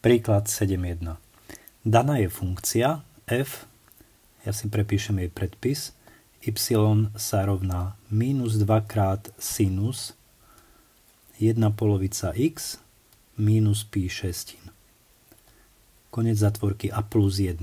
Príklad 7.1. Daná je funkcia f, ja si prepíšem jej predpis, y sa rovná minus 2 krát sinus 1 polovica x minus pi šestin. Konec zatvorky a plus 1.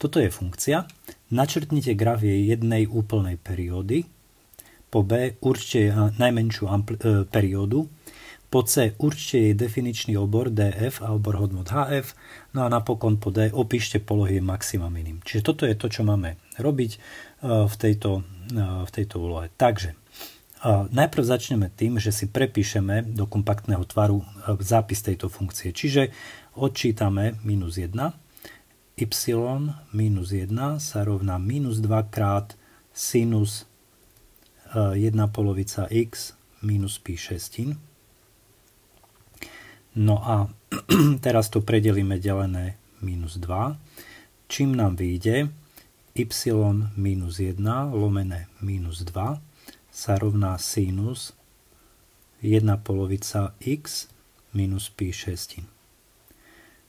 Toto je funkcia. Načrtnite graf jej jednej úplnej periódy. Po b určite najmenšiu e, periódu, po C určte jej definičný obor DF a obor hodnot HF, no a napokon po D opíšte polohy maxima minim. Čiže toto je to, čo máme robiť e, v tejto, e, v tejto úlohe. Takže e, najprv začneme tým, že si prepíšeme do kompaktného tvaru zápis tejto funkcie. Čiže odčítame minus 1, y minus 1 sa rovná minus 2 krát sinus 1 polovica x minus pi šestin. No a teraz to predelíme delené minus 2, čím nám vyjde y minus 1 lomené minus 2 sa rovná sinus 1 polovica x minus pi šestin.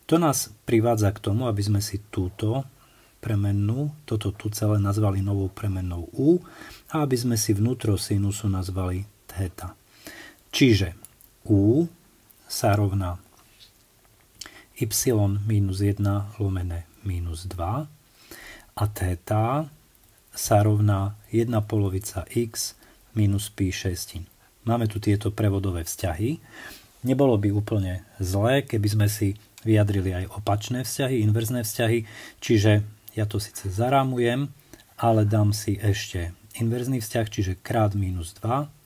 To nás privádza k tomu, aby sme si túto premennú, toto tu celé nazvali novou premennou u a aby sme si vnútro sinusu nazvali theta. Čiže u sa rovná y minus 1 lomené minus 2 a teta sa rovná 1 polovica x minus pi šestin. Máme tu tieto prevodové vzťahy. Nebolo by úplne zlé, keby sme si vyjadrili aj opačné vzťahy, inverzné vzťahy, čiže ja to síce zarámujem, ale dám si ešte inverzný vzťah, čiže krát minus 2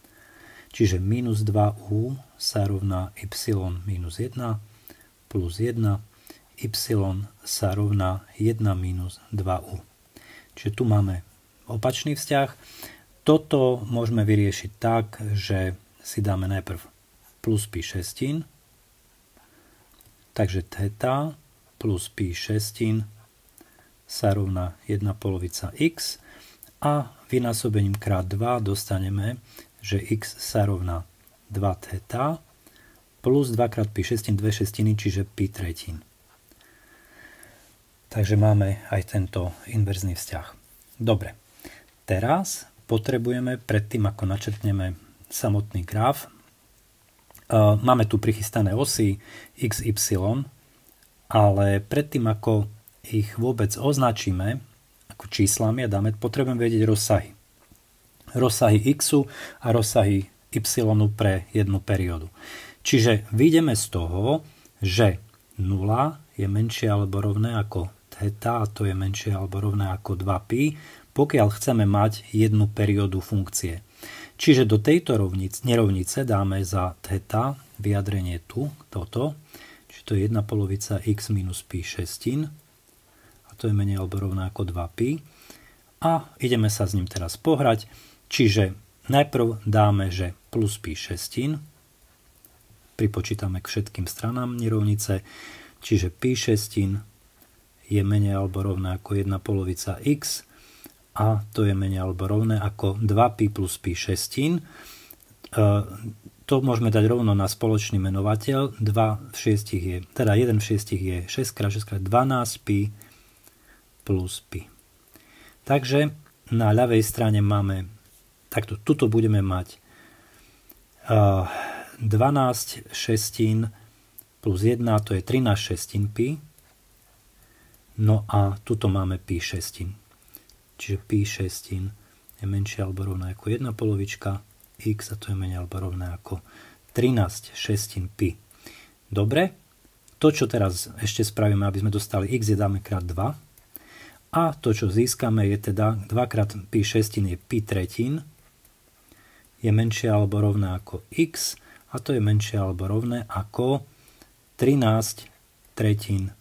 Čiže minus 2u sa rovná y minus 1 plus 1, y sa rovná 1 minus 2u. Čiže tu máme opačný vzťah. Toto môžeme vyriešiť tak, že si dáme najprv plus pi šestín, takže teta plus pi šestín sa rovná 1 polovica x a vynásobením krát 2 dostaneme, že x sa rovná 2 teta plus 2 krát pi šestin 2 šestiny, čiže pi tretín. Takže máme aj tento inverzný vzťah. Dobre, teraz potrebujeme, predtým ako načrtneme samotný graf, e, máme tu prichystané osy x, y, ale predtým ako ich vôbec označíme, ku číslami a dáme, potrebujem vedieť rozsahy. Rozsahy x a rozsahy y pre jednu periódu. Čiže vyjdeme z toho, že 0 je menšie alebo rovné ako theta a to je menšie alebo rovné ako 2π, pokiaľ chceme mať jednu periódu funkcie. Čiže do tejto rovnic, nerovnice dáme za theta vyjadrenie tu, toto, čiže to je 1 polovica x minus pi šestin, to je menej alebo rovnako 2π. A ideme sa s ním teraz pohrať, čiže najprv dáme, že plus π šestín, pripočítame k všetkým stranám nerovnice, čiže π šestín je menej alebo rovné ako 1 polovica x a to je menej alebo rovné ako 2π plus π šestín. E, to môžeme dať rovno na spoločný menovateľ. 2 v je, teda 1 v 6 je 6 krát 6 krát 12 pi plus pi. Takže na ľavej strane máme, takto, tuto budeme mať 12 šestín plus 1, to je 13 šestín pi. No a tuto máme pi šestín. Čiže pi šestín je menšie alebo rovná ako 1 polovička, x a to je menej alebo rovné ako 13 šestín pi. Dobre, to čo teraz ešte spravíme, aby sme dostali x je dáme krát 2, a to, čo získame, je teda 2x pi šestin je pi tretín, je menšie alebo rovné ako x a to je menšie alebo rovné ako 13 tretín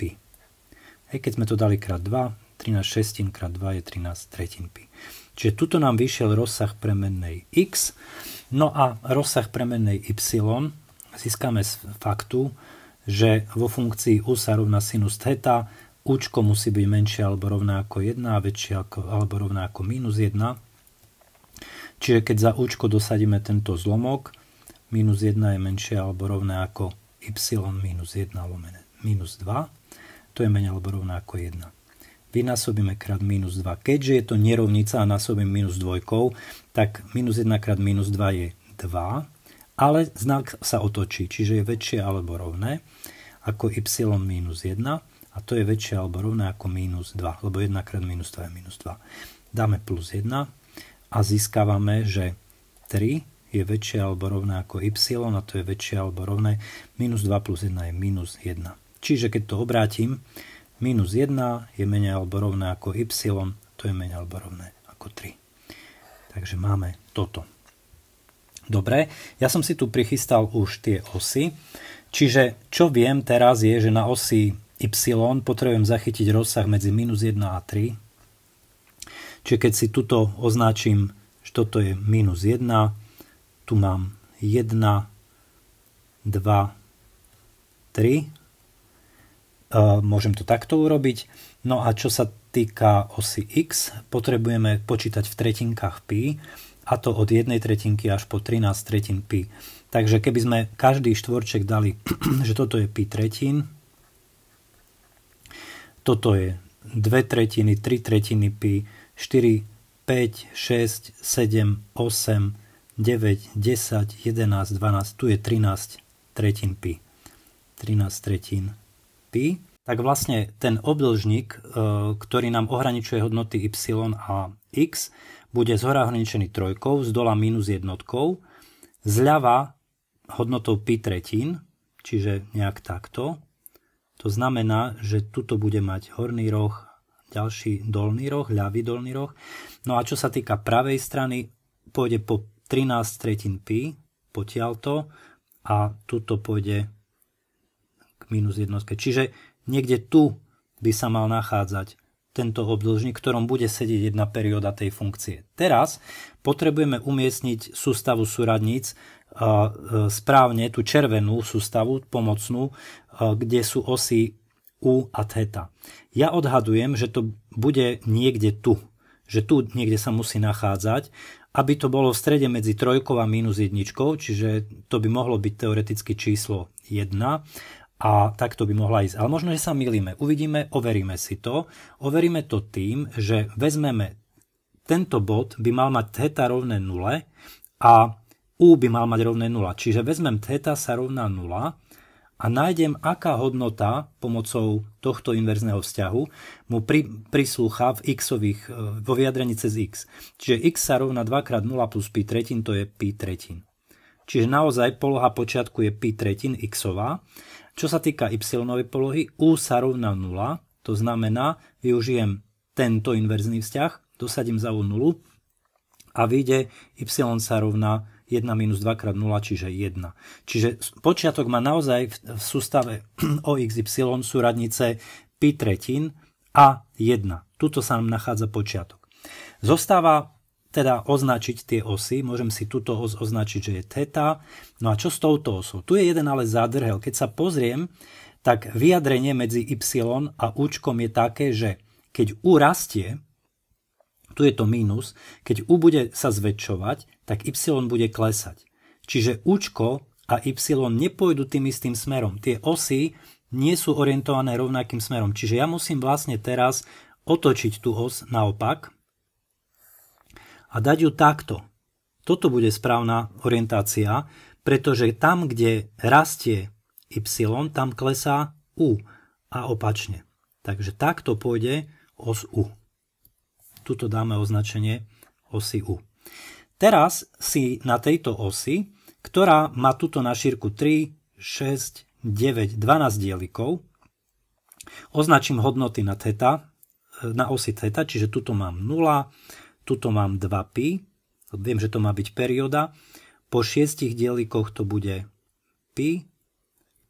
pi. Hej, keď sme to dali krát 2, 13 šestín krát 2 je 13 tretín pi. Čiže tuto nám vyšiel rozsah premennej x, no a rozsah premennej y získame z faktu, že vo funkcii u sa rovná sinus theta, účko musí byť menšie alebo rovná ako 1 a väčšie ako, alebo rovná ako minus 1. Čiže keď za účko dosadíme tento zlomok, minus 1 je menšie alebo rovné ako y minus 1 lomené minus 2, to je menej alebo rovná ako 1. Vynásobíme krát minus 2. Keďže je to nerovnica a násobím minus 2, tak minus 1 krát minus 2 je 2, ale znak sa otočí, čiže je väčšie alebo rovné ako y minus 1 a to je väčšie alebo rovné ako minus 2, lebo 1 krát minus 2 je minus 2. Dáme plus 1 a získavame, že 3 je väčšie alebo rovné ako y a to je väčšie alebo rovné minus 2 plus 1 je minus 1. Čiže keď to obrátim, minus 1 je menej alebo rovné ako y, to je menej alebo rovné ako 3. Takže máme toto. Dobre, ja som si tu prichystal už tie osy. Čiže čo viem teraz je, že na osi y potrebujem zachytiť rozsah medzi minus 1 a 3. Čiže keď si tuto označím, že toto je minus 1, tu mám 1, 2, 3. Môžem to takto urobiť. No a čo sa týka osy x, potrebujeme počítať v tretinkách pi, a to od 1 tretinky až po 13 tretin pi. Takže keby sme každý štvorček dali, že toto je pi tretín, toto je 2 tretiny, 3 tretiny pi, 4, 5, 6, 7, 8, 9, 10, 11, 12, tu je 13 tretín pi. 13 tretín pi. Tak vlastne ten obdlžník, e, ktorý nám ohraničuje hodnoty y a x, bude zhora ohraničený trojkou, z dola minus jednotkou, zľava hodnotou pi tretín, čiže nejak takto. To znamená, že tuto bude mať horný roh, ďalší dolný roh, ľavý dolný roh. No a čo sa týka pravej strany, pôjde po 13 tretín pi, potiaľto, a tuto pôjde k minus jednotke. Čiže niekde tu by sa mal nachádzať tento obdĺžnik, ktorom bude sedieť jedna perióda tej funkcie. Teraz potrebujeme umiestniť sústavu súradníc E, správne tú červenú sústavu pomocnú, e, kde sú osy U a Theta. Ja odhadujem, že to bude niekde tu, že tu niekde sa musí nachádzať, aby to bolo v strede medzi trojkou a minus jedničkou, čiže to by mohlo byť teoreticky číslo 1 a takto by mohla ísť. Ale možno, že sa milíme. Uvidíme, overíme si to. Overíme to tým, že vezmeme tento bod by mal mať theta rovné 0 a u by mal mať rovné 0, čiže vezmem theta sa rovná 0 a nájdem, aká hodnota pomocou tohto inverzného vzťahu mu pri, prislúcha v xových, e, vo vyjadrení cez x. Čiže x sa rovná 2 krát 0 plus pi tretin, to je pi tretin. Čiže naozaj poloha počiatku je pi tretin xová. Čo sa týka y polohy, u sa rovná 0, to znamená, využijem tento inverzný vzťah, dosadím za u 0 a vyjde y sa rovná 1 minus 2 krát 0, čiže 1. Čiže počiatok má naozaj v, sústave OXY sú radnice pi tretín a 1. Tuto sa nám nachádza počiatok. Zostáva teda označiť tie osy, môžem si túto os označiť, že je teta. No a čo s touto osou? Tu je jeden ale zádrhel. Keď sa pozriem, tak vyjadrenie medzi y a účkom je také, že keď u rastie, tu je to mínus. Keď u bude sa zväčšovať, tak y bude klesať. Čiže učko a y nepôjdu tým istým smerom. Tie osy nie sú orientované rovnakým smerom. Čiže ja musím vlastne teraz otočiť tú os naopak a dať ju takto. Toto bude správna orientácia, pretože tam, kde rastie y, tam klesá u a opačne. Takže takto pôjde os u tuto dáme označenie osy U. Teraz si na tejto osi, ktorá má tuto na šírku 3, 6, 9, 12 dielikov, označím hodnoty na theta, e, na osi theta, čiže tuto mám 0, tuto mám 2pi, viem, že to má byť perióda, po šiestich dielikoch to bude pi,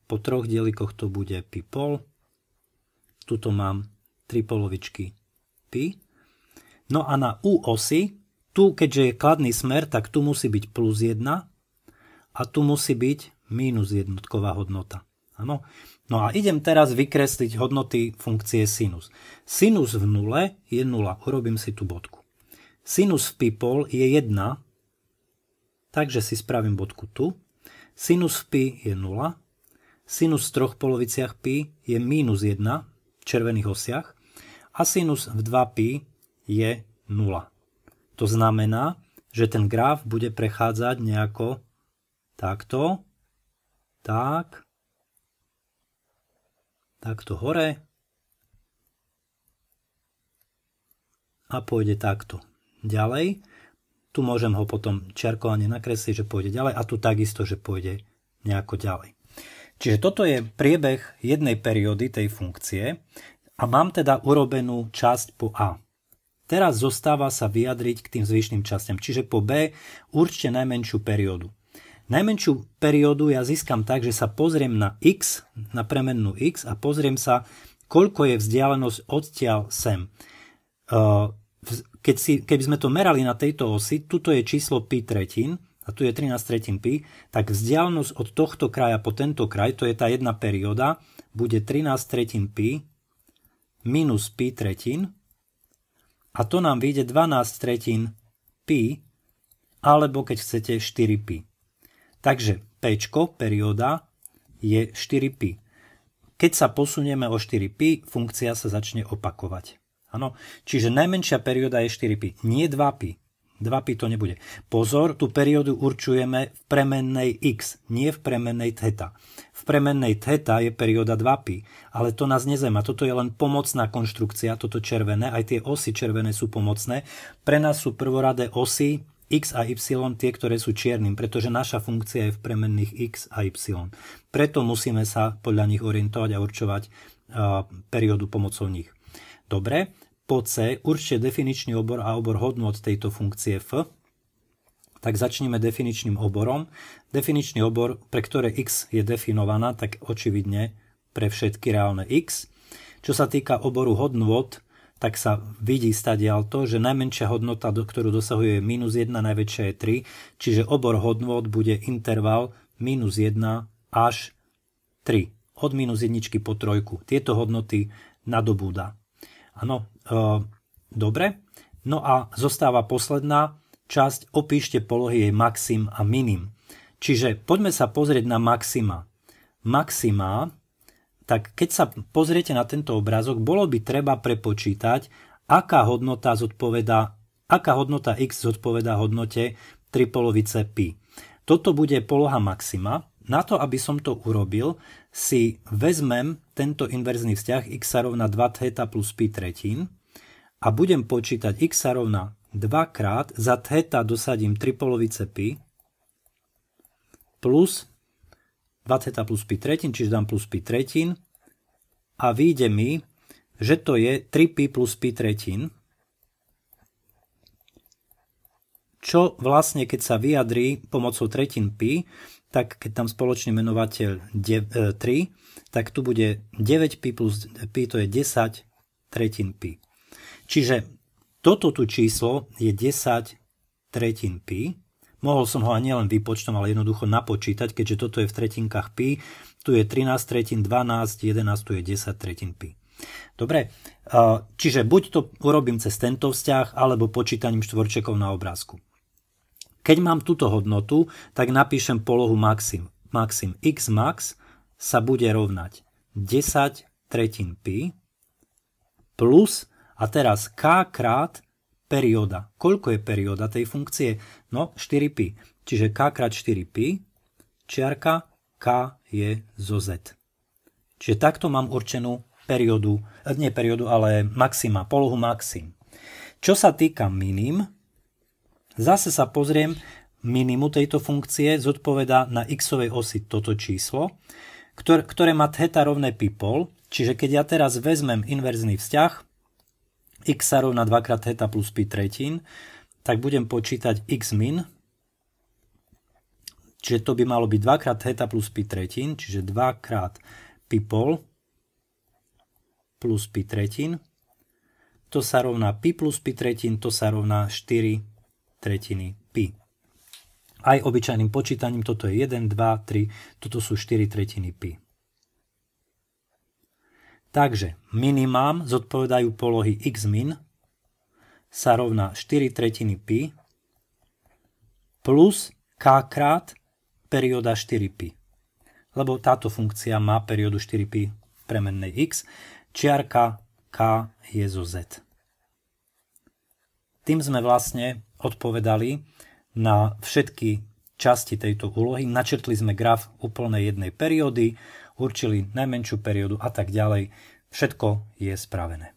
po troch dielikoch to bude pi pol, tuto mám 3 polovičky pi, No a na U osy, tu keďže je kladný smer, tak tu musí byť plus 1 a tu musí byť mínus jednotková hodnota. Ano. No a idem teraz vykresliť hodnoty funkcie sinus. Sinus v nule je 0. Urobím si tú bodku. Sinus v pipol je 1, takže si spravím bodku tu. Sinus v pi je 0. Sinus v troch poloviciach pi je mínus 1 v červených osiach a sinus v 2 pi je 0. To znamená, že ten graf bude prechádzať nejako takto, tak, takto hore a pôjde takto ďalej. Tu môžem ho potom čerkovanie nakresliť, že pôjde ďalej a tu takisto, že pôjde nejako ďalej. Čiže toto je priebeh jednej periódy tej funkcie a mám teda urobenú časť po A. Teraz zostáva sa vyjadriť k tým zvyšným častiam, čiže po B určite najmenšiu periódu. Najmenšiu periódu ja získam tak, že sa pozriem na x, na premennú x a pozriem sa, koľko je vzdialenosť odtiaľ sem. Keď si, keby sme to merali na tejto osi, tuto je číslo pi tretín a tu je 13 tretín pi, tak vzdialenosť od tohto kraja po tento kraj, to je tá jedna perióda, bude 13 tretín pi minus pi tretín a to nám vyjde 12 tretín pi, alebo keď chcete 4 pi. Takže p, perióda, je 4 pi. Keď sa posunieme o 4 pi, funkcia sa začne opakovať. Ano? Čiže najmenšia perióda je 4 pi, nie 2 pi. 2 pi to nebude. Pozor, tú periódu určujeme v premennej x, nie v premennej theta. V premennej theta je perióda 2 pi, ale to nás nezema. Toto je len pomocná konštrukcia, toto červené, aj tie osy červené sú pomocné. Pre nás sú prvoradé osy x a y tie, ktoré sú čiernym, pretože naša funkcia je v premenných x a y. Preto musíme sa podľa nich orientovať a určovať periódu pomocou nich. Dobre, po C určite definičný obor a obor hodnot tejto funkcie F, tak začneme definičným oborom. Definičný obor, pre ktoré x je definovaná, tak očividne pre všetky reálne x. Čo sa týka oboru hodnot, tak sa vidí stadial to, že najmenšia hodnota, do ktorú dosahuje je minus 1, najväčšia je 3, čiže obor hodnot bude interval minus 1 až 3, od minus 1 po 3. Tieto hodnoty nadobúda. Áno, e, dobre. No a zostáva posledná časť, opíšte polohy jej maxim a minim. Čiže poďme sa pozrieť na maxima. Maxima, tak keď sa pozriete na tento obrázok, bolo by treba prepočítať, aká hodnota zodpoveda, aká hodnota x zodpoveda hodnote 3 polovice pi. Toto bude poloha maxima. Na to, aby som to urobil, si vezmem tento inverzný vzťah x sa rovná 2 theta plus pi tretín a budem počítať x sa rovná 2 krát za theta dosadím 3 polovice pi plus 2 theta plus pi tretín, čiže dám plus pi tretín a vyjde mi, že to je 3 pi plus pi tretín, čo vlastne keď sa vyjadrí pomocou tretín pi, tak keď tam spoločný menovateľ 3, e, tak tu bude 9pi plus pi, to je 10 tretín pi. Čiže toto tu číslo je 10 tretín pi. Mohol som ho aj nielen výpočtom, ale jednoducho napočítať, keďže toto je v tretinkách pi. Tu je 13 tretín, 12, 11, tu je 10 tretín pi. Dobre, e, čiže buď to urobím cez tento vzťah, alebo počítaním štvorčekov na obrázku. Keď mám túto hodnotu, tak napíšem polohu maxim. Maxim x max sa bude rovnať 10 tretín pi plus a teraz k krát perióda. Koľko je perióda tej funkcie? No 4 pi. Čiže k krát 4 pi čiarka k je zo z. Čiže takto mám určenú periódu, eh, nie periódu, ale maxima, polohu maxim. Čo sa týka minim, Zase sa pozriem, minimu tejto funkcie zodpoveda na x osi toto číslo, ktoré, ktoré má theta rovné pi pol, čiže keď ja teraz vezmem inverzný vzťah, x sa rovná 2 krát theta plus pi tretín, tak budem počítať x min, čiže to by malo byť 2 krát theta plus pi tretín, čiže 2 krát pi pol plus pi tretín, to sa rovná pi plus pi tretín, to sa rovná 4 tretiny pi. Aj obyčajným počítaním toto je 1, 2, 3, toto sú 4 tretiny pi. Takže minimám zodpovedajú polohy x min sa rovná 4 tretiny pi plus k krát perióda 4 pi. Lebo táto funkcia má periódu 4π premennej x, čiarka k je zo z. Tým sme vlastne odpovedali na všetky časti tejto úlohy. Načrtli sme graf úplnej jednej periódy, určili najmenšiu periódu a tak ďalej. Všetko je spravené.